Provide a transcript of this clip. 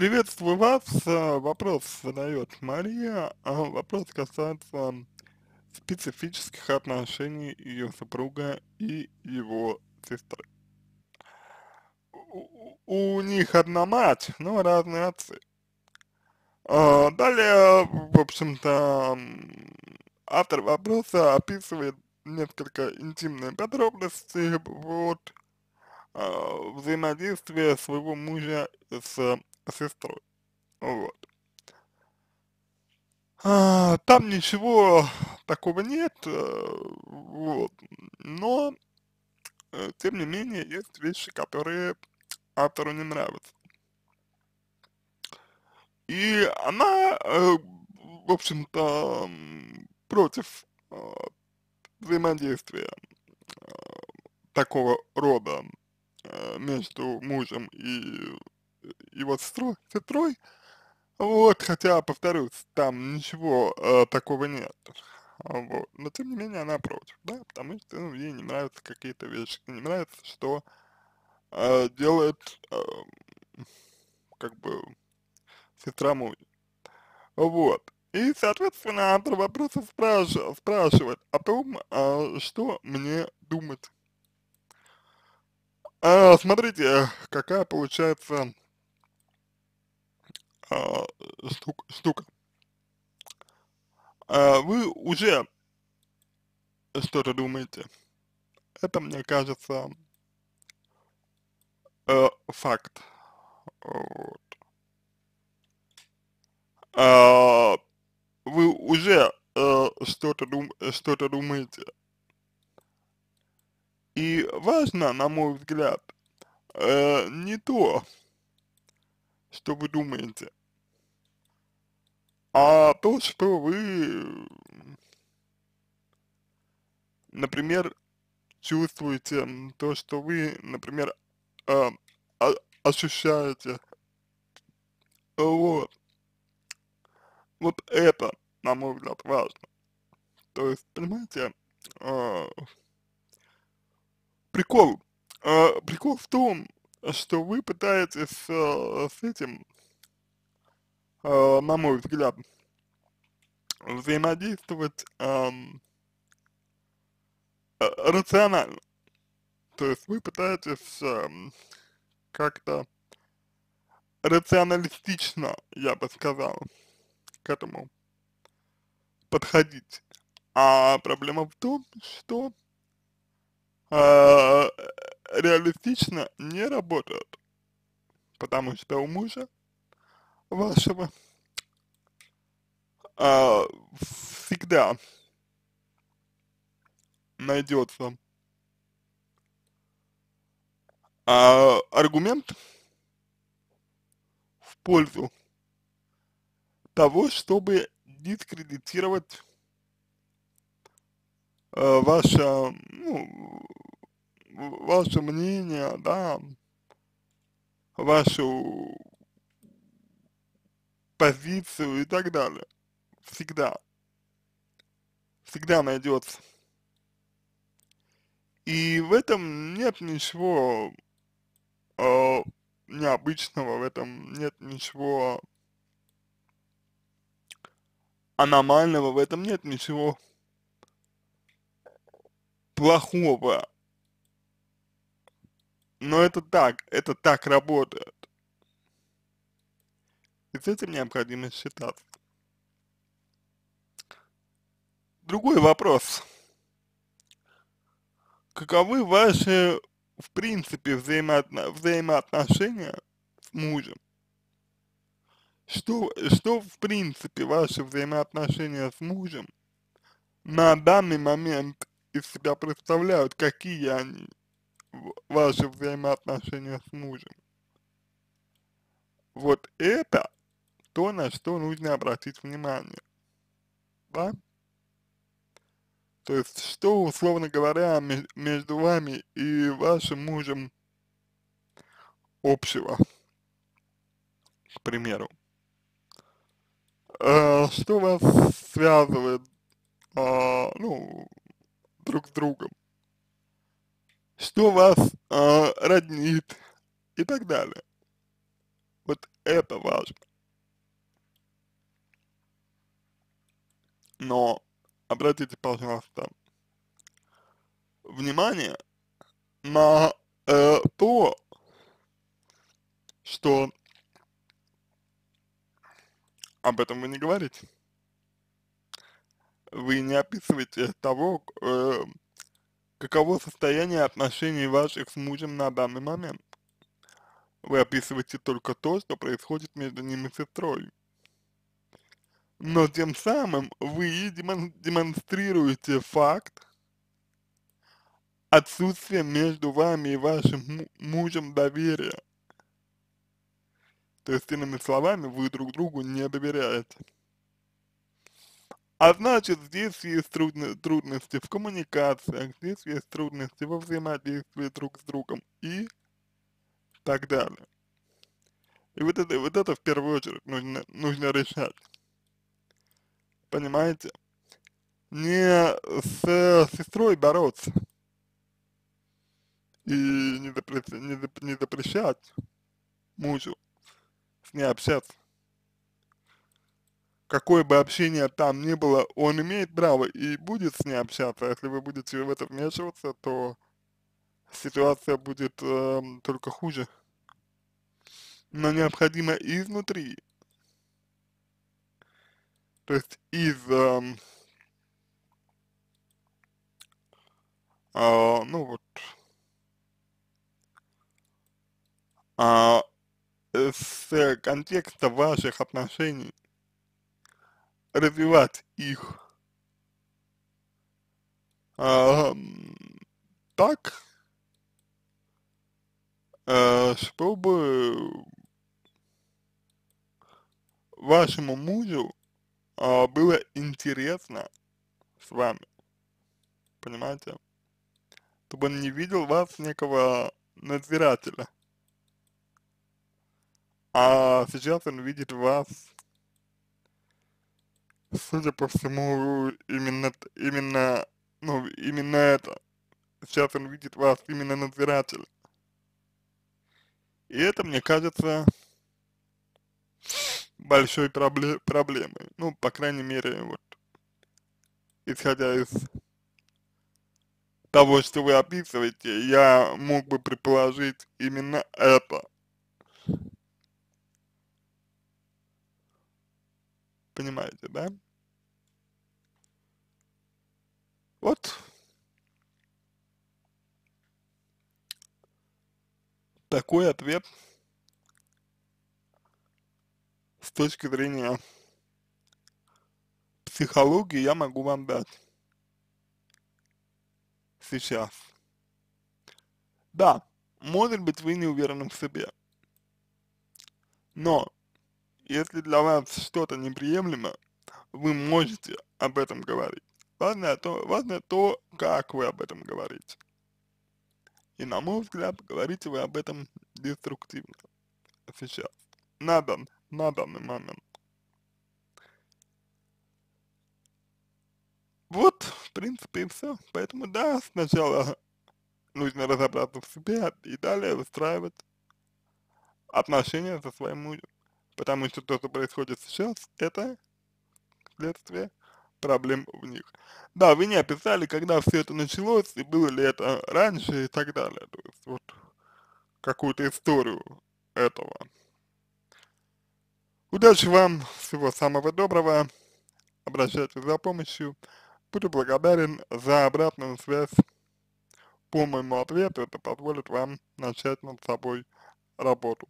Приветствую вас. Э, вопрос задает Мария. А, вопрос касается специфических отношений ее супруга и его сестры. У, у них одна мать, но разные отцы. А, далее, в общем-то, автор вопроса описывает несколько интимных подробностей вот, а, взаимодействия своего мужа с сестрой. Вот. А, там ничего такого нет, э, вот. Но, э, тем не менее, есть вещи, которые автору не нравятся. И она, э, в общем-то, против взаимодействия такого рода между мужем и его сестрой, сестрой. Вот, хотя, повторюсь, там ничего э, такого нет. А вот. Но тем не менее она против, да, потому что ну, ей не нравятся какие-то вещи, не нравится, что э, делает э, как бы сестра мужа. Вот. И, соответственно, автор вопроса спраш спрашивает о том, э, что мне думать. Э, смотрите, какая получается штука. А, штука. Вы уже что-то думаете. Это, мне кажется, э, факт. Вот. А, вы уже э, что-то дум, что думаете. И важно, на мой взгляд, э, не то, что вы думаете, а то, что вы, например, чувствуете, то, что вы, например, э, ощущаете, вот, вот это, на мой взгляд, важно. То есть, понимаете, э, прикол, э, прикол в том, что вы пытаетесь э, с этим э, на мой взгляд, взаимодействовать эм, э, рационально. То есть вы пытаетесь э, как-то рационалистично, я бы сказал, к этому подходить. А проблема в том, что э, реалистично не работает, потому что у мужа вашего а, всегда найдется а, аргумент в пользу того, чтобы дискредитировать э, ваше, ну, ваше мнение, да, вашу позицию и так далее. Всегда. Всегда найдется. И в этом нет ничего э, необычного, в этом нет ничего аномального, в этом нет ничего плохого. Но это так, это так работает. И с этим необходимо считаться. Другой вопрос. Каковы ваши, в принципе, взаимоотно взаимоотношения с мужем? Что, что, в принципе, ваши взаимоотношения с мужем на данный момент из себя представляют, какие они, ваши взаимоотношения с мужем? Вот это то, на что нужно обратить внимание. Да? То есть, что, условно говоря, между вами и вашим мужем общего, к примеру. Э, что вас связывает, э, ну, друг с другом? Что вас э, роднит и так далее? Вот это важно. но обратите, пожалуйста, внимание на э, то, что об этом вы не говорите. Вы не описываете того, э, каково состояние отношений ваших с мужем на данный момент. Вы описываете только то, что происходит между ними и сестрой но тем самым вы демонстрируете факт отсутствия между вами и вашим мужем доверия. То есть, иными словами, вы друг другу не доверяете. А значит, здесь есть трудно, трудности в коммуникациях, здесь есть трудности во взаимодействии друг с другом и так далее. И вот это, вот это в первую очередь нужно, нужно решать понимаете, не э, с сестрой бороться и не, запрет, не, зап, не запрещать мужу с ней общаться. Какое бы общение там ни было, он имеет право и будет с ней общаться. Если вы будете в это вмешиваться, то ситуация будет э, только хуже. Но необходимо изнутри то есть из, э, э, ну вот, а, с контекста ваших отношений развивать их а, так, а, чтобы вашему мужу а, было интересно с вами. Понимаете? Чтобы он не видел вас некого надзирателя. А сейчас он видит вас, судя по всему, именно, именно, ну, именно это. Сейчас он видит вас именно надзиратель. И это, мне кажется, большой пробле проблемой. Ну, по крайней мере, вот, исходя из того, что вы описываете, я мог бы предположить именно это. Понимаете, да? Вот. Такой ответ с точки зрения психологии я могу вам дать сейчас. Да, может быть вы не уверены в себе, но если для вас что-то неприемлемо, вы можете об этом говорить. Важно то, важно то, как вы об этом говорите. И на мой взгляд, говорите вы об этом деструктивно сейчас. Надо на данный момент. Вот, в принципе, и все. Поэтому да, сначала нужно разобраться в себе и далее выстраивать отношения со своим мужем. Потому что то, что происходит сейчас, это следствие проблем в них. Да, вы не описали, когда все это началось, и было ли это раньше и так далее. То есть вот какую-то историю этого. Удачи вам, всего самого доброго, обращайтесь за помощью, буду благодарен за обратную связь по моему ответу, это позволит вам начать над собой работу.